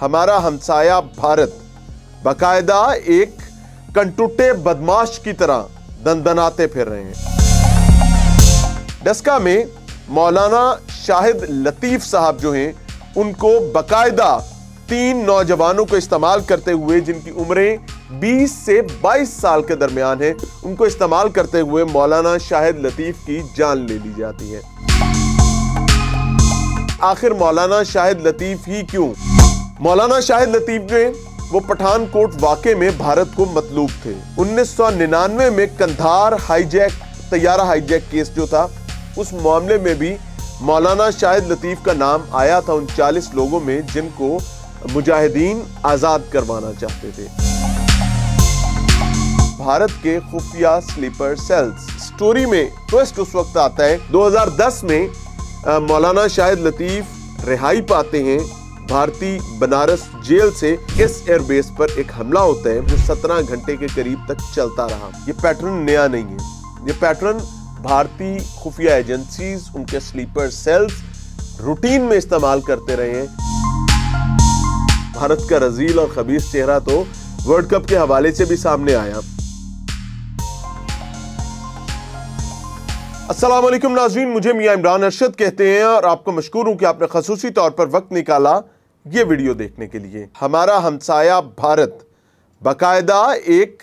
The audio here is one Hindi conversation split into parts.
हमारा हमसाया भारत बाकायदा एक कंटुटे बदमाश की तरह दंदनाते फिर रहे हैं डस्का में मौलाना शाहिद लतीफ़ साहब जो हैं उनको बाकायदा तीन नौजवानों को इस्तेमाल करते हुए जिनकी उम्रें 20 से 22 साल के दरमियान है उनको इस्तेमाल करते हुए मौलाना शाहिद लतीफ़ की जान ले ली जाती है आखिर मौलाना शाहिद लतीफ़ ही क्यों मौलाना शाहिद लतीफ ने वो पठानकोट वाक़े में भारत को मतलूब थे 1999 में कंधार हाईजैक तैयारा हाईजैक केस जो था उस मामले में भी मौलाना शाहिद लतीफ़ का नाम आया था उनचालीस लोगों में जिनको मुजाहिदीन आज़ाद करवाना चाहते थे भारत के खुफिया स्लीपर सेल्स स्टोरी में ट्विस्ट उस वक्त आता है 2010 में मौलाना शाहिद लतीफ़ रिहाई पाते हैं भारतीय बनारस जेल से इस एयरबेस पर एक हमला होता है जो 17 घंटे के करीब तक चलता रहा ये पैटर्न नया नहीं है ये पैटर्न भारतीय खुफिया एजेंसी उनके स्लीपर सेल्स रूटीन में इस्तेमाल करते रहे हैं भारत का रजील और खबीस चेहरा तो वर्ल्ड कप के हवाले से भी सामने आया असलम नाजीन मुझे मियाँ इमरान अरशद कहते हैं और आपको मशहूर हूँ कि आपने खसूसी तौर पर वक्त निकाला ये वीडियो देखने के लिए हमारा हमसाया भारत बाकायदा एक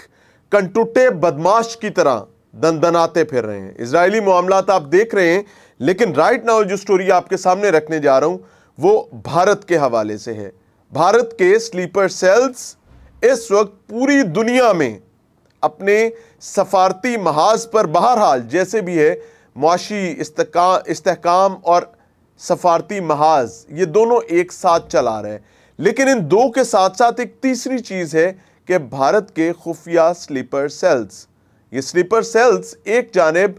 कंटुटे बदमाश की तरह दंदनाते फिर रहे हैं इसराइली मामला आप देख रहे हैं लेकिन राइट नाउ जो स्टोरी आपके सामने रखने जा रहा हूं वो भारत के हवाले से है भारत के स्लीपर सेल्स इस वक्त पूरी दुनिया में अपने सफारती महाज पर बहरहाल जैसे भी है मुआशी इस्तकाम और सफारती महाज ये दोनों एक साथ चला रहे हैं लेकिन इन दो के साथ साथ एक तीसरी चीज़ है कि भारत के खुफिया स्लीपर सेल्स ये स्लीपर सेल्स एक जानब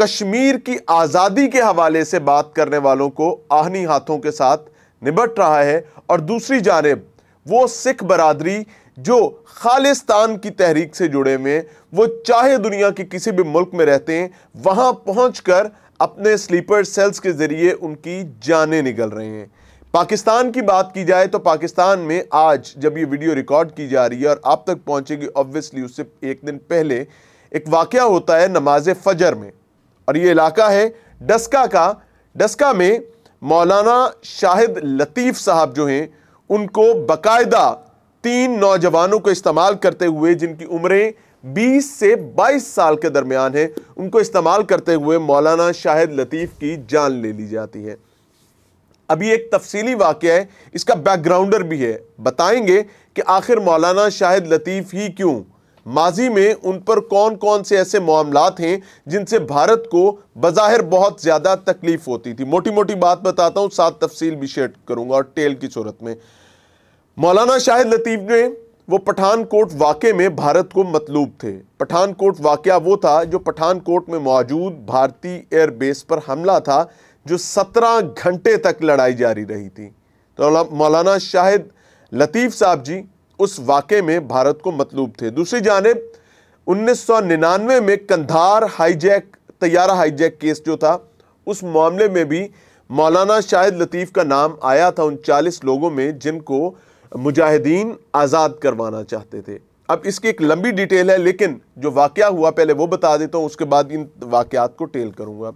कश्मीर की आज़ादी के हवाले से बात करने वालों को आहनी हाथों के साथ निबट रहा है और दूसरी जानब वो सिख बरदरी जो खालिस्तान की तहरीक से जुड़े हुए हैं वो चाहे दुनिया के किसी भी मुल्क में रहते हैं वहां पहुंचकर अपने स्लीपर सेल्स के ज़रिए उनकी जानें निकल रही हैं पाकिस्तान की बात की जाए तो पाकिस्तान में आज जब ये वीडियो रिकॉर्ड की जा रही है और आप तक पहुंचेगी ऑब्वियसली उससे एक दिन पहले एक वाक़ होता है नमाज फजर में और ये इलाका है डस्का का डस्का में मौलाना शाहिद लतीफ़ साहब जो हैं उनको बाकायदा तीन नौजवानों को इस्तेमाल करते हुए जिनकी उम्रें 20 से 22 साल के दरमियान है उनको इस्तेमाल करते हुए मौलाना शाहिद लतीफ़ की जान ले ली जाती है अभी एक तफसीली वाक्य है इसका बैकग्राउंडर भी है बताएंगे कि आखिर मौलाना शाहिद लतीफ़ ही क्यों माजी में उन पर कौन कौन से ऐसे मामला हैं जिनसे भारत को बज़ाहिर बहुत ज़्यादा तकलीफ़ होती थी मोटी मोटी बात बताता हूँ साथ तफसील भी शेयर करूँगा और टेल की सूरत में मौलाना शाहिद लतीफ़ ने वो पठानकोट वाक़े में भारत को मतलूब थे पठानकोट वाक़ वो था जो पठानकोट में मौजूद भारतीय एयरबेस पर हमला था जो सत्रह घंटे तक लड़ाई जारी रही थी तो मौलाना शाहिद लतीफ़ साहब जी उस वाक़े में भारत को मतलूब थे दूसरी जानब 1999 में कंधार हाईजैक तैयारा हाईजैक केस जो था उस मामले में भी मौलाना शाहिद लतीफ़ का नाम आया था उन चालीस लोगों में जिनको मुजाहिदीन आज़ाद करवाना चाहते थे अब इसकी एक लंबी डिटेल है लेकिन जो वाक़ हुआ पहले वो बता देता हूँ उसके बाद इन वाक़ात को टेल करूँगा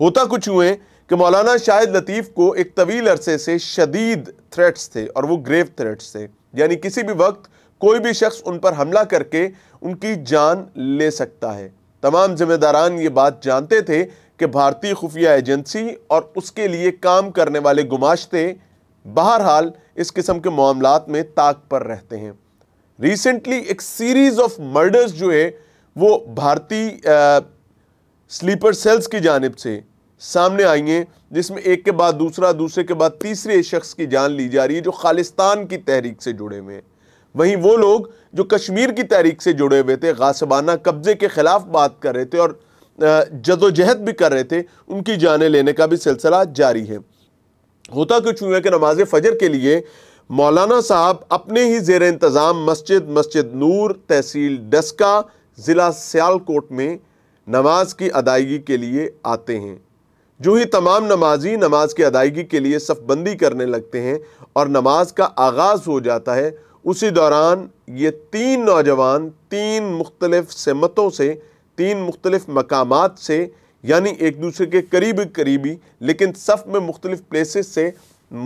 होता कुछ हुए कि मौलाना शाहिद लतीफ़ को एक तवील अरसे से शदीद थ्रेट्स थे और वो ग्रेव थ्रेट्स थे यानी किसी भी वक्त कोई भी शख्स उन पर हमला करके उनकी जान ले सकता है तमाम जिम्मेदारान ये बात जानते थे कि भारतीय खुफिया एजेंसी और उसके लिए काम करने वाले गुमाश्ते बहरहाल इस किस्म के मामला में ताक पर रहते हैं रिसेंटली एक सीरीज़ ऑफ मर्डर्स जो है वो भारतीय स्लीपर सेल्स की जानब से सामने आई हैं जिसमें एक के बाद दूसरा दूसरे के बाद तीसरे शख्स की जान ली जा रही है जो खालिस्तान की तहरीक से जुड़े हुए हैं वहीं वो लोग जो कश्मीर की तहरीक से जुड़े हुए थे गासबाना कब्ज़े के ख़िलाफ़ बात कर रहे थे और जदोजहद भी कर रहे थे उनकी जानें लेने का भी सिलसिला जारी है होता कुछ हुआ कि नमाज फजर के लिए मौलाना साहब अपने ही जेर इंतज़ाम मस्जिद मस्जिद नूर तहसील डस्का ज़िला सियालकोट में नमाज की अदायगी के लिए आते हैं जो ही तमाम नमाजी नमाज की अदायगी के लिए सफ़बंदी करने लगते हैं और नमाज का आगाज़ हो जाता है उसी दौरान ये तीन नौजवान तीन मुख्तलफ़ समतों से तीन मुख्तलफ़ मकाम से यानी एक दूसरे के करीब करीबी लेकिन सफ़ में मुख्तलिफ़ प्लेसेस से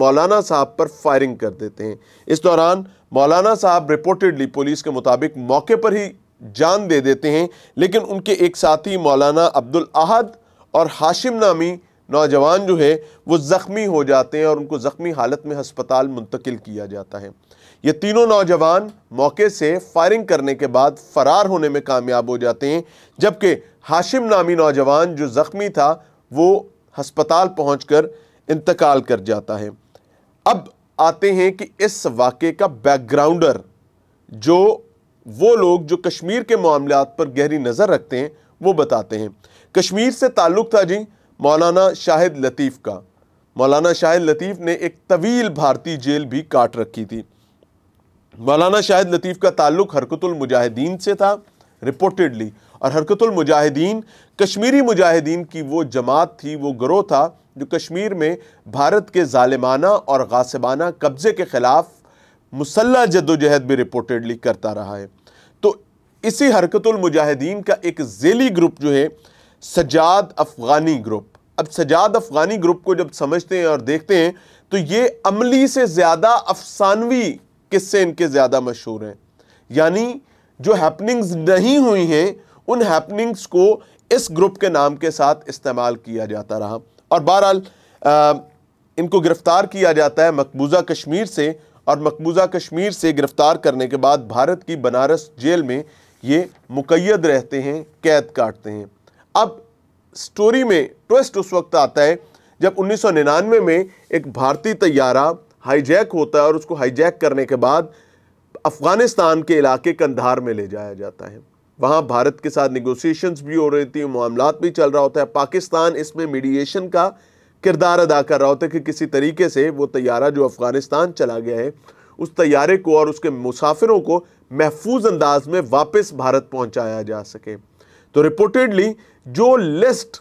मौलाना साहब पर फायरिंग कर देते हैं इस दौरान मौलाना साहब रिपोर्टेडली पुलिस के मुताबिक मौके पर ही जान दे देते हैं लेकिन उनके एक साथी मौलाना अब्दुल अहद और हाशिम नामी नौजवान जो है वो ज़ख्मी हो जाते हैं और उनको ज़ख्मी हालत में हस्पताल मुंतकिल किया जाता है ये तीनों नौजवान मौके से फायरिंग करने के बाद फ़रार होने में कामयाब हो जाते हैं जबकि हाशिम नामी नौजवान जो ज़ख्मी था वो हस्पताल पहुँच कर इंतकाल कर जाता है अब आते हैं कि इस वाक़े का बैकग्राउंडर जो वो लोग जो कश्मीर के मामलों पर गहरी नज़र रखते हैं वो बताते हैं कश्मीर से ताल्लुक़ था जी मौलाना शाहिद लतीफ़ का मौलाना शाहिद लतीफ़ ने एक तवील भारतीय जेल भी काट रखी थी मौलाना शाहिद लतीफ़ का ताल्लुक़ हरकतुल मुजाहिदीन से था रिपोर्टेडली और हरकतुल मुजाहिदीन कश्मीरी मुजाहिदीन की वो जमात थी वो ग्रोह था जो कश्मीर में भारत के ालिमाना और गासिबाना कब्ज़े के ख़िलाफ़ मुसल्ला जदोजहद भी रिपोर्टेडली करता रहा है तो इसी हरकतुल मुजाहिदीन का एक जेली ग्रुप जो है सजाद अफ़गानी ग्रुप अब सजाद अफ़गानी ग्रुप को जब समझते हैं और देखते हैं तो ये अमली से ज़्यादा अफसानवी किस्से इनके ज़्यादा मशहूर हैं यानी जो हैपनिंग्स नहीं हुई हैं उन हैपनिंग्स को इस ग्रुप के नाम के साथ इस्तेमाल किया जाता रहा और बहरहाल इनको गिरफ़्तार किया जाता है मकबूजा कश्मीर से और मकबूजा कश्मीर से गिरफ़्तार करने के बाद भारत की बनारस जेल में ये मुकैद रहते हैं कैद काटते हैं अब स्टोरी में ट्विस्ट उस वक्त आता है जब 1999 में एक भारतीय तैयारा हाईजैक होता है और उसको हाईजैक करने के बाद अफ़गानिस्तान के इलाके कंधार में ले जाया जाता है वहाँ भारत के साथ निगोसिएशंस भी हो रही थी मामला भी चल रहा होता है पाकिस्तान इसमें मीडिएशन का किरदार अदा कर रहा होता है कि किसी तरीके से वो तैयारा जो अफ़गानिस्तान चला गया है उस तैयारे को और उसके मुसाफिरों को महफूज अंदाज में वापस भारत पहुँचाया जा सके तो रिपोर्टेडली जो लिस्ट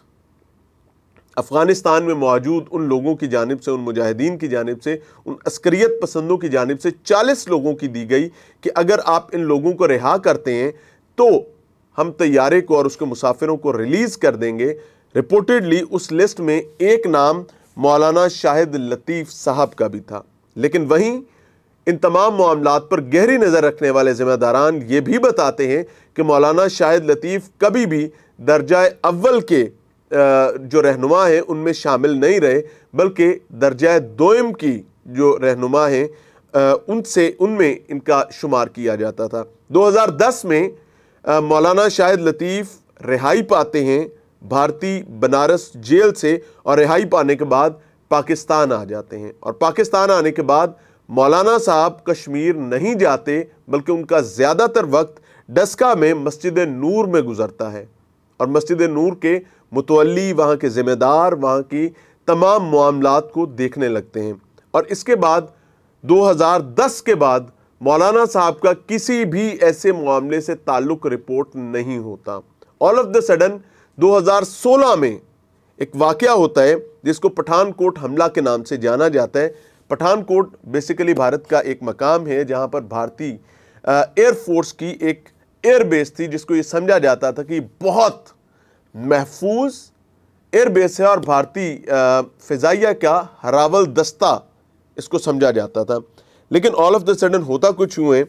अफ़गानिस्तान में मौजूद उन लोगों की जानब से उन मुजाहिदीन की जानब से उन अस्करियत पसंदों की जानब से चालीस लोगों की दी गई कि अगर आप इन लोगों को रिहा करते हैं तो हम तैयारे को और उसके मुसाफिरों को रिलीज़ कर देंगे रिपोर्टेडली उस लिस्ट में एक नाम मौलाना शाहिद लतीफ़ साहब का भी था लेकिन वहीं इन तमाम मामला पर गहरी नज़र रखने वाले ज़िम्मेदारान ये भी बताते हैं कि मौलाना शाहिद लतीफ़ कभी भी दर्जा अव्वल के जो रहनुमा हैं उनमें शामिल नहीं रहे बल्कि दर्जा दोम की जो रहनुमा हैं उनसे उनमें इनका शुमार किया जाता था 2010 में मौलाना शाहिद लतीफ़ रिहाई पाते हैं भारतीय बनारस जेल से और रिहाई पाने के बाद पाकिस्तान आ जाते हैं और पाकिस्तान आने के बाद मौलाना साहब कश्मीर नहीं जाते बल्कि उनका ज़्यादातर वक्त डस्का में मस्जिद नूर में गुजरता है और मस्जिद नूर के मुतवली वहाँ के ज़िम्मेदार वहाँ की तमाम मामला को देखने लगते हैं और इसके बाद 2010 के बाद मौलाना साहब का किसी भी ऐसे मामले से ताल्लुक़ रिपोर्ट नहीं होता ऑल ऑफ द सडन 2016 में एक वाक़ होता है जिसको पठानकोट हमला के नाम से जाना जाता है पठानकोट बेसिकली भारत का एक मकाम है जहाँ पर भारतीय एयरफोर्स की एक एयरबेस थी जिसको ये समझा जाता था कि बहुत महफूज एयरबेस है और भारतीय फ़िज़ाइया का हरावल दस्ता इसको समझा जाता था लेकिन ऑल ऑफ द सडन होता कुछ यूँ है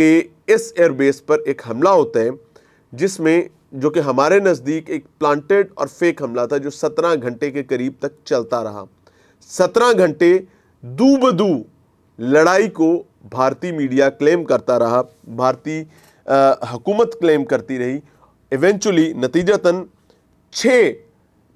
कि इस एयरबेस पर एक हमला होता है जिसमें जो कि हमारे नज़दीक एक प्लांटेड और फेक हमला था जो सत्रह घंटे के करीब तक चलता रहा सत्रह घंटे दूबदू लड़ाई को भारतीय मीडिया क्लेम करता रहा भारतीय हुकूमत क्लेम करती रही इवेंचुअली नतीजतन छः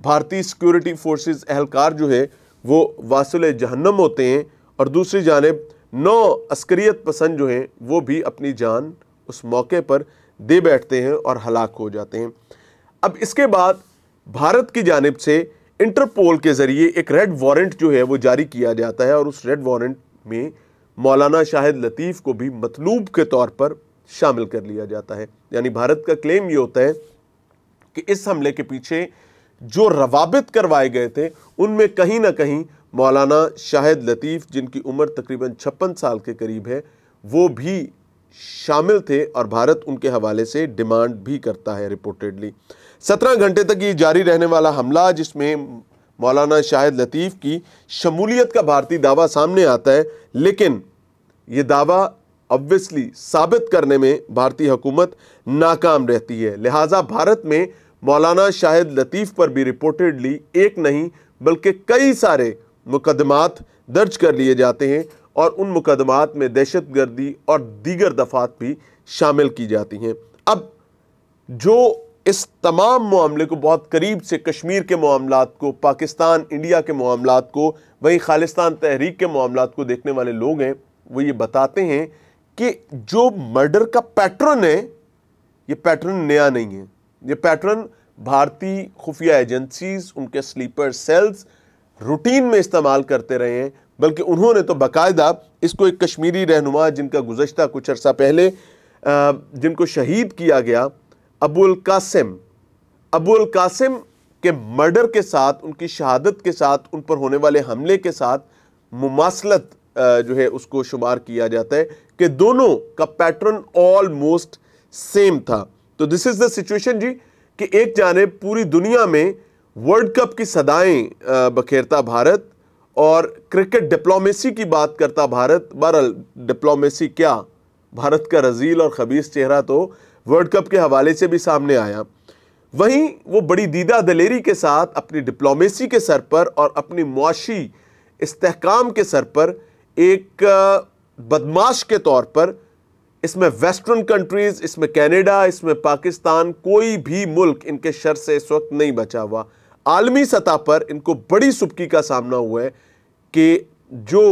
भारतीय सिक्योरिटी फोर्सेस एहलकार जो है वो वासुल जहन्नम होते हैं और दूसरी जानब नौ अस्करियत पसंद जो हैं वो भी अपनी जान उस मौके पर दे बैठते हैं और हलाक हो जाते हैं अब इसके बाद भारत की जानब से इंटरपोल के ज़रिए एक रेड वारंट जो है वो जारी किया जाता है और उस रेड वारंट में मौलाना शाहिद लतीफ़ को भी मतलूब के तौर पर शामिल कर लिया जाता है यानी भारत का क्लेम ये होता है कि इस हमले के पीछे जो रवाबित करवाए गए थे उनमें कहीं ना कहीं मौलाना शाहिद लतीफ़ जिनकी उम्र तकरीबन छप्पन साल के करीब है वो भी शामिल थे और भारत उनके हवाले से डिमांड भी करता है रिपोर्टेडली सत्रह घंटे तक ये जारी रहने वाला हमला जिसमें मौलाना शाहिद लतीफ़ की शमूलियत का भारतीय दावा सामने आता है लेकिन ये दावा ऑब्वियसली साबित करने में भारतीय हुकूमत नाकाम रहती है लिहाजा भारत में मौलाना शाहिद लतीफ़ पर भी रिपोर्टेडली एक नहीं बल्कि कई सारे मुकदमात दर्ज कर लिए जाते हैं और उन मुकदमात में दहशत गर्दी और दीगर दफात भी शामिल की जाती हैं अब जो इस तमाम मामले को बहुत करीब से कश्मीर के मामला को पाकिस्तान इंडिया के मामला को वहीं खालिस्तान तहरीक के मामला को देखने वाले लोग हैं वो ये बताते हैं कि जो मर्डर का पैटर्न है ये पैटर्न नया नहीं है ये पैटर्न भारतीय खुफिया एजेंसीज उनके स्लीपर सेल्स रूटीन में इस्तेमाल करते रहे हैं बल्कि उन्होंने तो बाकायदा इसको एक कश्मीरी रहनुमा जिनका गुजशत कुछ अर्सा पहले जिनको शहीद किया गया अबुल कासिम अबुल कासिम के मर्डर के साथ उनकी शहादत के साथ उन पर होने वाले हमले के साथ मुमासलत जो है उसको शुमार किया जाता है कि दोनों का पैटर्न ऑलमोस्ट सेम था तो दिस इज़ द सिचुएशन जी कि एक जाने पूरी दुनिया में वर्ल्ड कप की सदाएं बखेरता भारत और क्रिकेट डिप्लोमेसी की बात करता भारत बहरल डिप्लोमेसी क्या भारत का रजील और खबीस चेहरा तो वर्ल्ड कप के हवाले से भी सामने आया वहीं वो बड़ी दीदा दलेरी के साथ अपनी डिप्लोमेसी के सर पर और अपनी मुआशी इस्तेकाम के सर पर एक बदमाश के तौर पर इसमें वेस्टर्न कंट्रीज़ इसमें कनाडा इसमें पाकिस्तान कोई भी मुल्क इनके शर से इस वक्त नहीं बचा हुआ आलमी सतह पर इनको बड़ी सुबकी का सामना हुआ है कि जो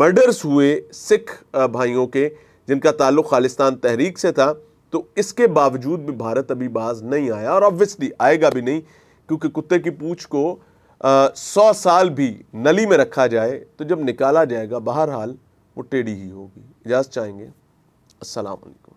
मर्डर्स हुए सिख भाइयों के जिनका ताल्लुक़ खालिस्तान तहरीक से था तो इसके बावजूद भी भारत अभी बाज नहीं आया और ऑब्वियसली आएगा भी नहीं क्योंकि कुत्ते की पूछ को सौ साल भी नली में रखा जाए तो जब निकाला जाएगा बहरहाल वो टेढ़ी ही होगी इजाज़ चाहेंगे असलकम